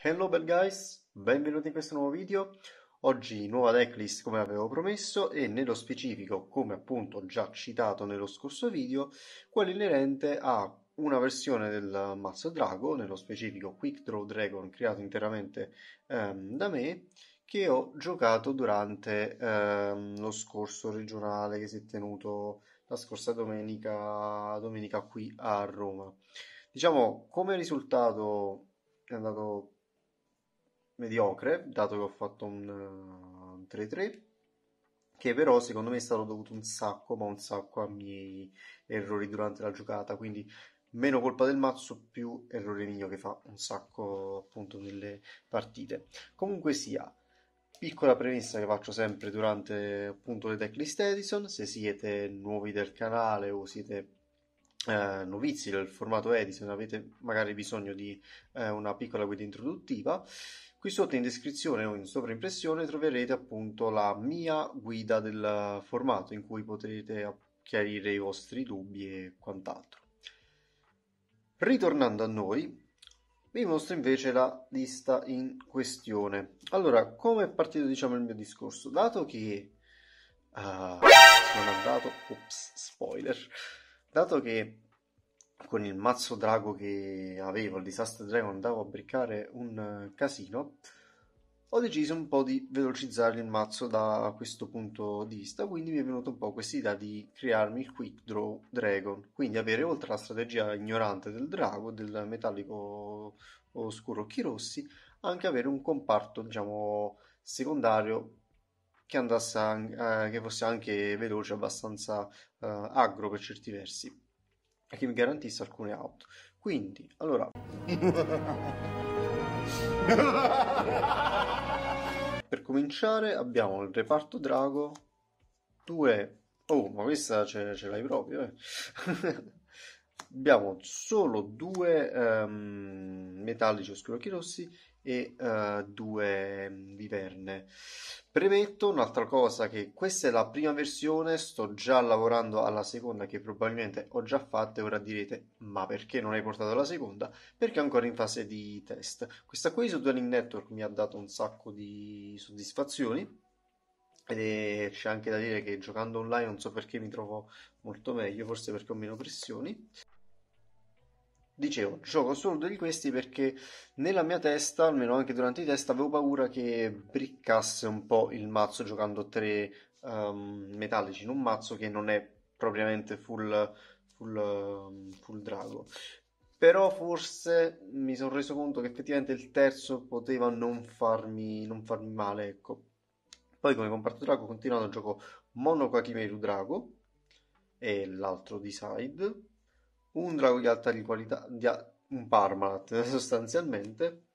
Hello bel guys, benvenuti in questo nuovo video. Oggi nuova decklist come avevo promesso e nello specifico, come appunto già citato nello scorso video, quello inerente a una versione del mazzo drago, nello specifico Quick Draw Dragon creato interamente ehm, da me, che ho giocato durante ehm, lo scorso regionale che si è tenuto la scorsa domenica, domenica qui a Roma. Diciamo, come risultato è andato mediocre, dato che ho fatto un 3-3, eh, che però secondo me è stato dovuto un sacco, ma un sacco a miei errori durante la giocata, quindi meno colpa del mazzo, più errore mio che fa un sacco appunto nelle partite. Comunque sia, piccola premessa che faccio sempre durante appunto le decklist Edison, se siete nuovi del canale o siete eh, novizi del formato Edison avete magari bisogno di eh, una piccola guida introduttiva, qui sotto in descrizione o in sovraimpressione troverete appunto la mia guida del formato in cui potrete chiarire i vostri dubbi e quant'altro. Ritornando a noi, vi mostro invece la lista in questione. Allora, come è partito diciamo il mio discorso? Dato che uh, sono andato, ops, spoiler, dato che con il mazzo drago che avevo, il Disaster Dragon, andavo a briccare un eh, casino, ho deciso un po' di velocizzare il mazzo da questo punto di vista, quindi mi è venuta un po' questa idea di crearmi il Quick Draw Dragon, quindi avere oltre alla strategia ignorante del drago, del metallico oscuro occhi rossi, anche avere un comparto, diciamo, secondario che andasse eh, che fosse anche veloce, abbastanza eh, agro per certi versi e che mi garantisse alcune auto. Quindi, allora Per cominciare abbiamo il reparto drago, due Oh, ma questa ce, ce l'hai proprio, eh. abbiamo solo due um, metallici oscurocchi rossi e uh, due viverne. Premetto un'altra cosa che questa è la prima versione, sto già lavorando alla seconda che probabilmente ho già fatta e ora direte ma perché non hai portato la seconda? Perché è ancora in fase di test. Questa qui su Dueling Network mi ha dato un sacco di soddisfazioni ed c'è anche da dire che giocando online non so perché mi trovo molto meglio, forse perché ho meno pressioni dicevo, gioco solo di questi perché nella mia testa, almeno anche durante i test, avevo paura che briccasse un po' il mazzo giocando tre um, metallici in un mazzo che non è propriamente full, full, full drago. Però forse mi sono reso conto che effettivamente il terzo poteva non farmi, non farmi male, ecco. Poi come comparto drago ho continuato il gioco Mono Kakimeru Drago e l'altro di side un drago di alta di qualità, di a- un Parmalat sostanzialmente,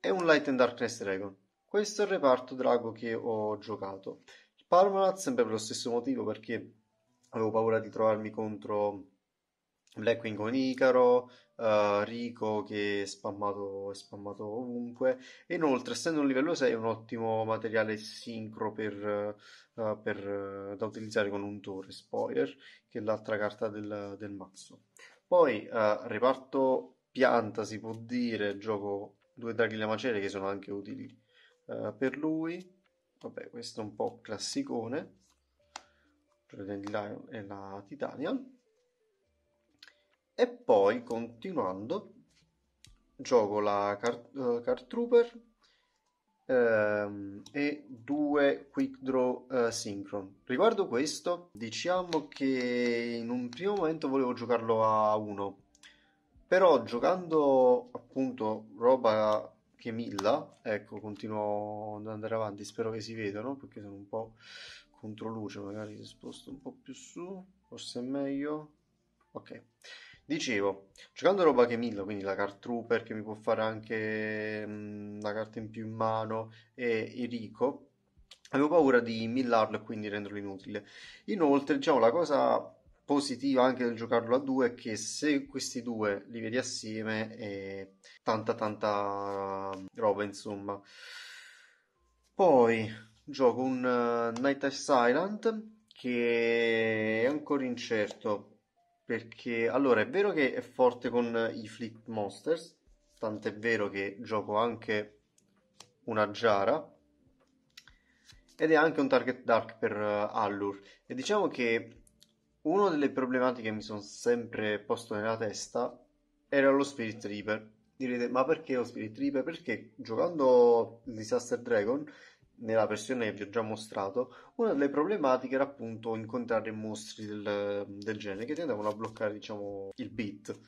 e un Light and Darkness Dragon. Questo è il reparto drago che ho giocato. Il Parmalat sempre per lo stesso motivo perché avevo paura di trovarmi contro Blackwing con Icaro, uh, eh, Rico che è spammato, è spammato ovunque. E inoltre, essendo un livello 6, è un ottimo materiale sincro per, uh, per, uh, da utilizzare con un Torre Spoiler, che è l'altra carta del, del mazzo. Poi, reparto pianta si può dire, gioco due draghi della macerie che sono anche utili per lui. Vabbè, questo è un po' classicone. Pretendi Lion e la Titania e poi continuando gioco la eh, card, uh, trooper ehm, e due quick draw uh, synchron riguardo questo diciamo che in un primo momento volevo giocarlo a 1 però giocando appunto roba che milla ecco continuo ad andare avanti spero che si vedano perché sono un po' contro luce magari si sposto un po' più su forse è meglio ok Dicevo, giocando roba che milla, quindi la card trooper che mi può fare anche mh, mm, la carta in più in mano e il rico, avevo paura di millarlo e quindi renderlo inutile. Inoltre, diciamo, la cosa positiva anche del giocarlo a due è che se questi due li vedi assieme è tanta tanta roba, insomma. Poi gioco un uh, Night Silent che è ancora incerto perché allora è vero che è forte con i Flick Monsters, tant'è vero che gioco anche una Giara ed è anche un target dark per uh, Allure e diciamo che una delle problematiche che mi sono sempre posto nella testa era lo Spirit Reaper direte ma perché lo Spirit Reaper? perché giocando il Disaster Dragon nella versione che vi ho già mostrato, una delle problematiche era appunto incontrare mostri del, del genere che tendevano a bloccare diciamo il beat.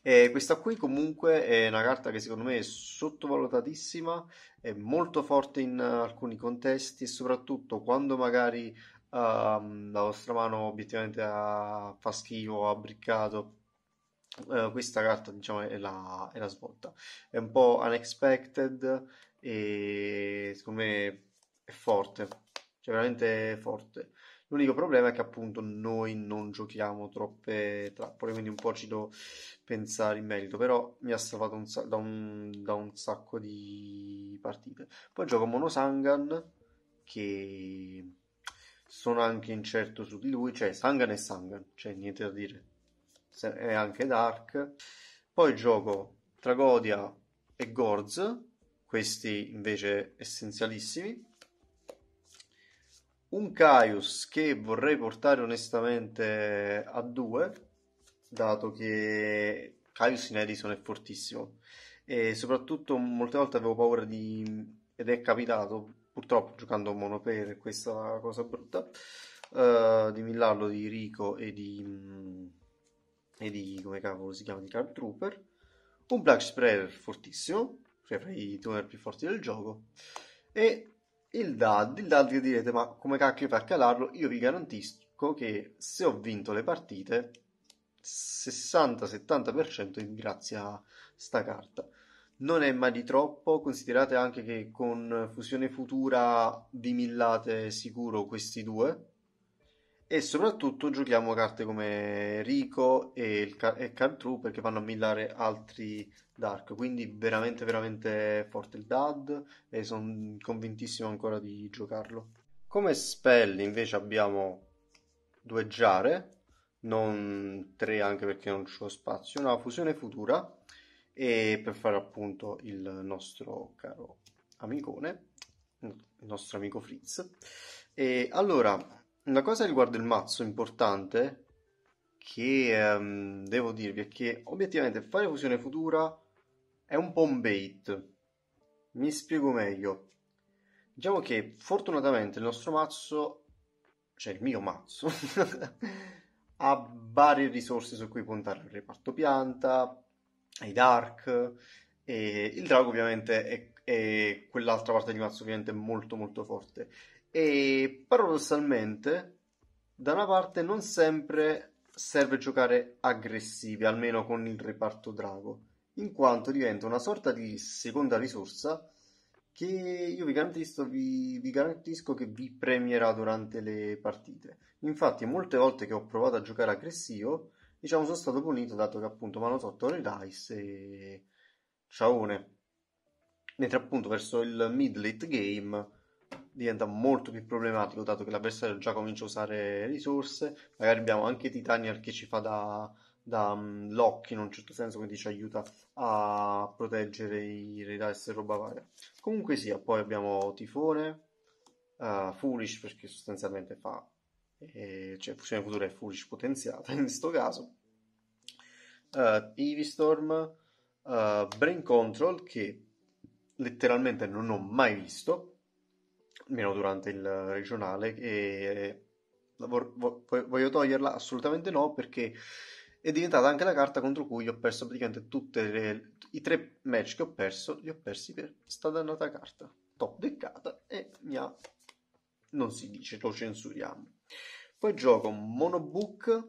E questa qui comunque è una carta che secondo me è sottovalutatissima, è molto forte in alcuni contesti e soprattutto quando magari uh, la vostra mano obiettivamente fa schifo, ha briccato, eh, questa carta diciamo è la, è la, svolta è un po' unexpected e secondo me è forte cioè veramente forte l'unico problema è che appunto noi non giochiamo troppe trappole quindi un po' ci devo pensare in merito però mi ha salvato un da, un, da, un, sacco di partite poi gioco Monosangan che sono anche incerto su di lui cioè Sangan è Sangan cioè niente da dire è anche Dark. Poi gioco Tragodia e Gorz, questi invece essenzialissimi. Un Caius che vorrei portare onestamente a 2, dato che Caius in Edison è fortissimo. E soprattutto molte volte avevo paura di... ed è capitato, purtroppo giocando a Monopere, questa cosa brutta, uh, di millarlo di Rico e di e di come cavolo si chiama di card Trooper, un Black Spreader fortissimo, cioè fra i tuner più forti del gioco, e il DAD, il DAD che direte ma come cacchio fa a calarlo, io vi garantisco che se ho vinto le partite 60-70% grazie a sta carta. Non è mai di troppo, considerate anche che con fusione futura vi millate sicuro questi due, e soprattutto giochiamo carte come Rico e, il Car- e Cantru perché fanno a millare altri Dark, quindi veramente veramente forte il Dad e sono convintissimo ancora di giocarlo. Come spell invece abbiamo due giare, non tre anche perché non c'ho spazio, una fusione futura e per fare appunto il nostro caro amicone, il nostro amico Fritz. E allora una cosa riguardo il mazzo importante che ehm, devo dirvi è che obiettivamente fare fusione futura è un po' un bait. Mi spiego meglio. Diciamo che fortunatamente il nostro mazzo, cioè il mio mazzo, ha varie risorse su cui puntare il reparto pianta, i dark e il drago ovviamente è, è quell'altra parte di mazzo ovviamente molto molto forte e paradossalmente, da una parte non sempre serve giocare aggressivi, almeno con il reparto drago, in quanto diventa una sorta di seconda risorsa che io vi garantisco, vi, vi garantisco, che vi premierà durante le partite. Infatti, molte volte che ho provato a giocare aggressivo, diciamo, sono stato punito dato che appunto mi hanno tolto le dice e ciaone. Mentre appunto verso il mid late game diventa molto più problematico dato che l'avversario già comincia a usare risorse, magari abbiamo anche Titanier che ci fa da, da um, lock in un certo senso, quindi ci aiuta a proteggere i Redice e roba varia. Comunque sia, poi abbiamo Tifone, uh, Foolish perché sostanzialmente fa, eh, cioè fusione futura è Foolish potenziata in questo caso, uh, Ivy Storm, uh, Brain Control che letteralmente non ho mai visto almeno durante il regionale, e eh, voglio toglierla? Assolutamente no, perché è diventata anche la carta contro cui ho perso praticamente tutti i tre match che ho perso, li ho persi per sta dannata carta. Top deccata e mi ha... non si dice, lo censuriamo. Poi gioco Monobook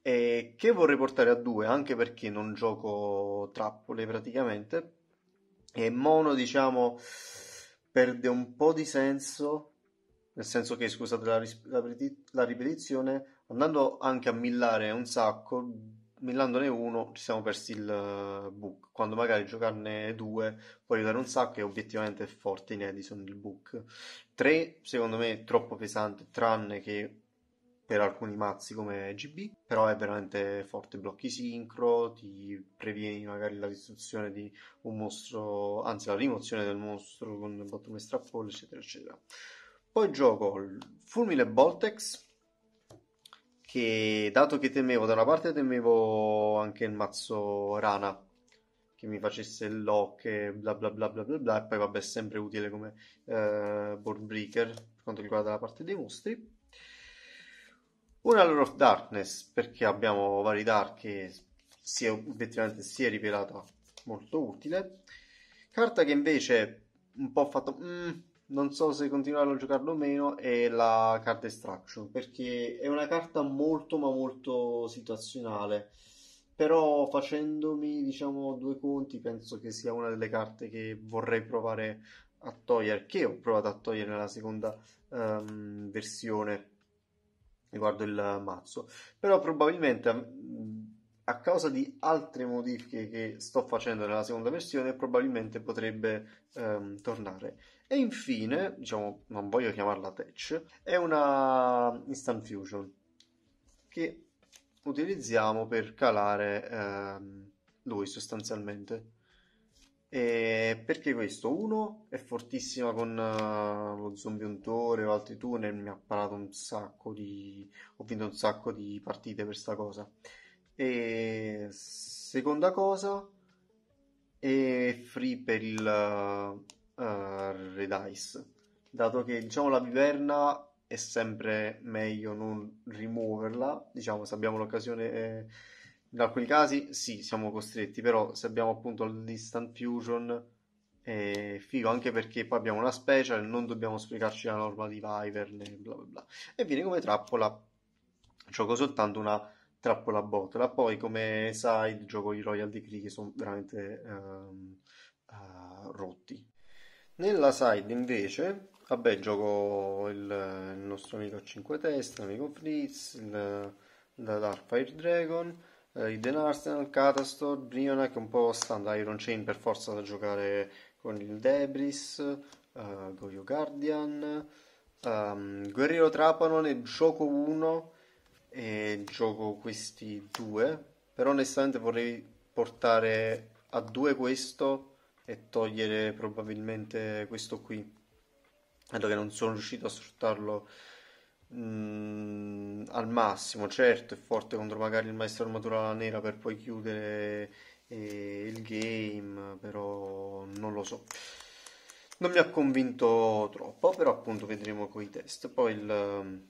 eh, che vorrei portare a due anche perché non gioco trappole praticamente. E Mono diciamo perde un po' di senso, nel senso che, scusate la, la, la ripetizione, andando anche a millare un sacco, millandone uno ci siamo persi il book, quando magari giocarne due può aiutare un sacco e obiettivamente è forte in Edison il book. Tre, secondo me, è troppo pesante, tranne che per alcuni mazzi come GB, però è veramente forte, blocchi sincro, ti previeni magari la distruzione di un mostro, anzi la rimozione del mostro con il bottom strappolo, eccetera, eccetera. Poi gioco Fulmine Boltex, che dato che temevo, da una parte temevo anche il mazzo Rana, che mi facesse il lock e bla bla bla bla bla bla, e poi vabbè è sempre utile come eh, board breaker per quanto riguarda la parte dei mostri una Lord of Darkness perché abbiamo vari Dark che si è, effettivamente si è rivelata molto utile. Carta che invece un po' fatto... Mm, non so se continuare a giocarlo o meno, è la carta Extraction, perché è una carta molto ma molto situazionale. Però facendomi, diciamo, due conti, penso che sia una delle carte che vorrei provare a togliere, che ho provato a togliere nella seconda um, versione riguardo il mazzo però probabilmente a causa di altre modifiche che sto facendo nella seconda versione probabilmente potrebbe ehm, tornare e infine diciamo non voglio chiamarla Tech è una Instant Fusion che utilizziamo per calare ehm, lui sostanzialmente perché questo? Uno è fortissima con uh, lo zombie untore o altri tunnel, mi ha parato un sacco di... ho vinto un sacco di partite per sta cosa. E seconda cosa è free per il uh, Red Ice, dato che diciamo la viverna è sempre meglio non rimuoverla, diciamo se abbiamo l'occasione... Eh, in alcuni casi sì, siamo costretti, però se abbiamo appunto l'instant fusion è figo anche perché poi abbiamo una special, non dobbiamo sprecarci la norma di Viper né bla bla bla. E viene come trappola, gioco soltanto una trappola botola, poi come side gioco i Royal Decree che sono veramente um, uh, rotti. Nella side invece, vabbè, gioco il, il nostro amico a 5 teste, l'amico Fritz, il, la Darkfire Dragon Eden eh, Arsenal, Catastor, Brionac un po' standard Iron Chain per forza da giocare con il Debris, uh, Goyo Guardian, um, Guerriero Trapano e gioco 1 e gioco questi due, però onestamente vorrei portare a 2 questo e togliere probabilmente questo qui, dato che non sono riuscito a sfruttarlo mh, mm, al massimo, certo, è forte contro magari il maestro armatura nera per poi chiudere eh, il game, però non lo so. Non mi ha convinto troppo, però appunto vedremo con i test. Poi il,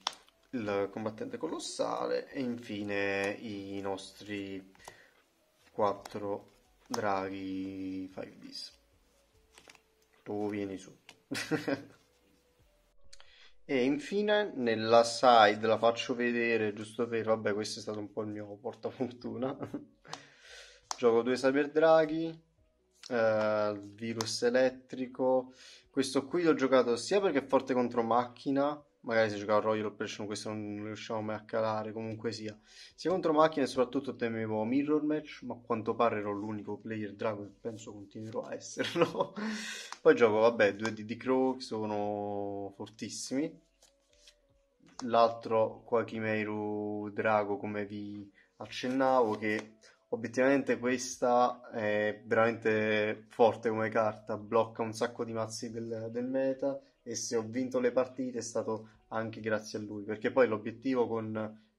il combattente colossale e infine i nostri 4 draghi 5Ds. Tu vieni su. E infine nella side la faccio vedere giusto per vabbè, questo è stato un po' il mio portafortuna. Gioco due Cyber Draghi, eh, Virus Elettrico. Questo qui l'ho giocato sia perché è forte contro macchina, magari se giocavo a Royal Operation questo non riusciamo mai a calare, comunque sia. Sia contro macchine soprattutto temevo Mirror Match, ma a quanto pare ero l'unico player drago e penso continuerò a esserlo. Poi gioco, vabbè, due DD Crow che sono fortissimi. L'altro Quakimeru Drago come vi accennavo che obiettivamente questa è veramente forte come carta, blocca un sacco di mazzi del, del meta e se ho vinto le partite è stato anche grazie a lui, perché poi l'obiettivo con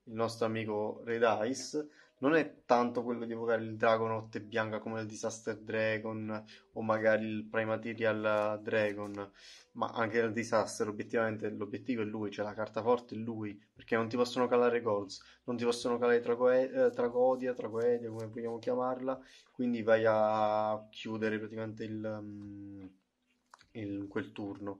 il nostro amico Red Ice non è tanto quello di evocare il drago notte bianca come il Disaster Dragon o magari il Primaterial Dragon, ma anche il Disaster, obiettivamente l'obiettivo è lui, cioè la carta forte è lui, perché non ti possono calare Gorz, non ti possono calare eh, Tragodia, Tragoedia, come vogliamo chiamarla, quindi vai a chiudere praticamente il, mm, il, quel turno.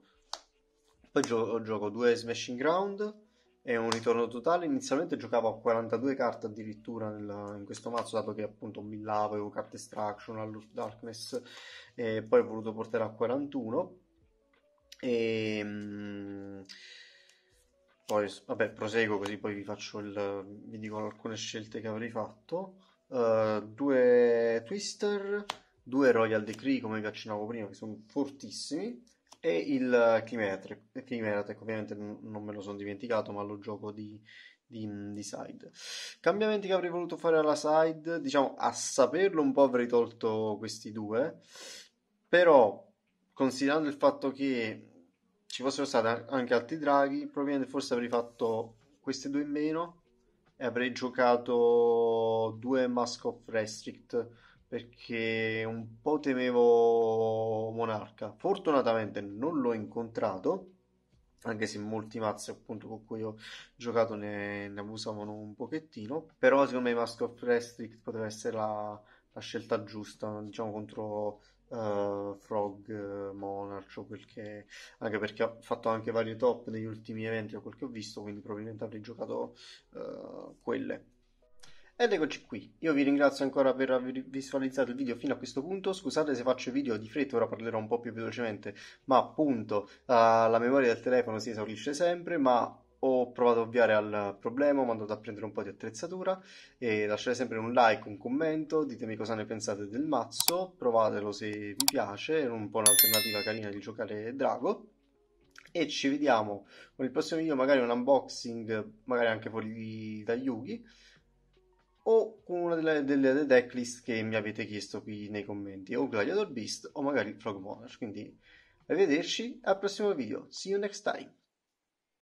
Poi gio- gioco due Smashing Ground è un ritorno totale. Inizialmente giocavo a 42 carte addirittura nella, in questo mazzo, dato che appunto millavo, avevo carte Extraction, Allure Darkness, e poi ho voluto portare a 41. E ehm, poi, vabbè, proseguo così poi vi faccio il, vi dico alcune scelte che avrei fatto. Uh, due Twister, due Royal Decree, come vi accennavo prima, che sono fortissimi e il Chimeriatek, Chimeriatek ovviamente non me lo sono dimenticato, ma lo gioco di, di, di, side. Cambiamenti che avrei voluto fare alla side, diciamo a saperlo un po' avrei tolto questi due, però considerando il fatto che ci fossero stati anche altri draghi, probabilmente forse avrei fatto queste due in meno e avrei giocato due Mask of Restrict perché un po' temevo Monarca. Fortunatamente non l'ho incontrato, anche se molti mazzi appunto con cui ho giocato ne, ne abusavano un pochettino, però secondo me Mask of Restrict poteva essere la, la scelta giusta, diciamo contro Uh, Frog uh, Monarch o quel che anche perché ho fatto anche varie top negli ultimi eventi o quel che ho visto quindi probabilmente avrei giocato uh, quelle ed eccoci qui, io vi ringrazio ancora per aver visualizzato il video fino a questo punto, scusate se faccio video di fretta, ora parlerò un po' più velocemente, ma appunto uh, la memoria del telefono si esaurisce sempre, ma ho provato a ovviare al problema, ho mandato a prendere un po' di attrezzatura e lasciate sempre un like, un commento, ditemi cosa ne pensate del mazzo, provatelo se vi piace, è un po' un'alternativa carina di giocare Drago e ci vediamo con il prossimo video, magari un unboxing, magari anche fuori da Yugi o con una delle, delle decklist che mi avete chiesto qui nei commenti, o Gladiator Beast o magari Frogmonash. Quindi, arrivederci al prossimo video. See you next time.